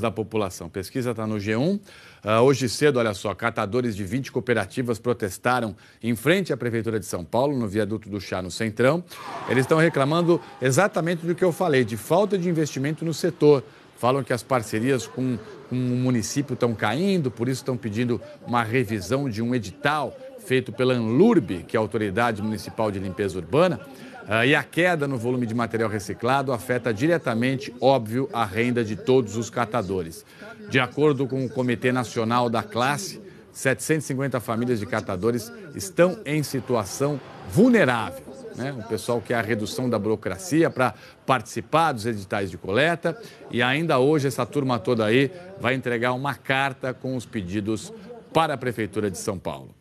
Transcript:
da população. Pesquisa está no G1. Uh, ah, hoje cedo, olha só, catadores de 20 cooperativas protestaram em frente à Prefeitura de São Paulo, no viaduto do Chá, no Centrão. Eles estão reclamando exatamente do que eu falei, de falta de investimento no setor. Falam que as parcerias com, com o município estão caindo, por isso estão pedindo uma revisão de um edital feito pela ANLURB, que é a Autoridade Municipal de Limpeza Urbana, eh, e a queda no volume de material reciclado afeta diretamente, óbvio, a renda de todos os catadores. De acordo com o Comitê Nacional da Classe, 750 famílias de catadores estão em situação vulnerável. Né? O pessoal quer a redução da burocracia para participar dos editais de coleta e ainda hoje essa turma toda aí vai entregar uma carta com os pedidos para a Prefeitura de São Paulo.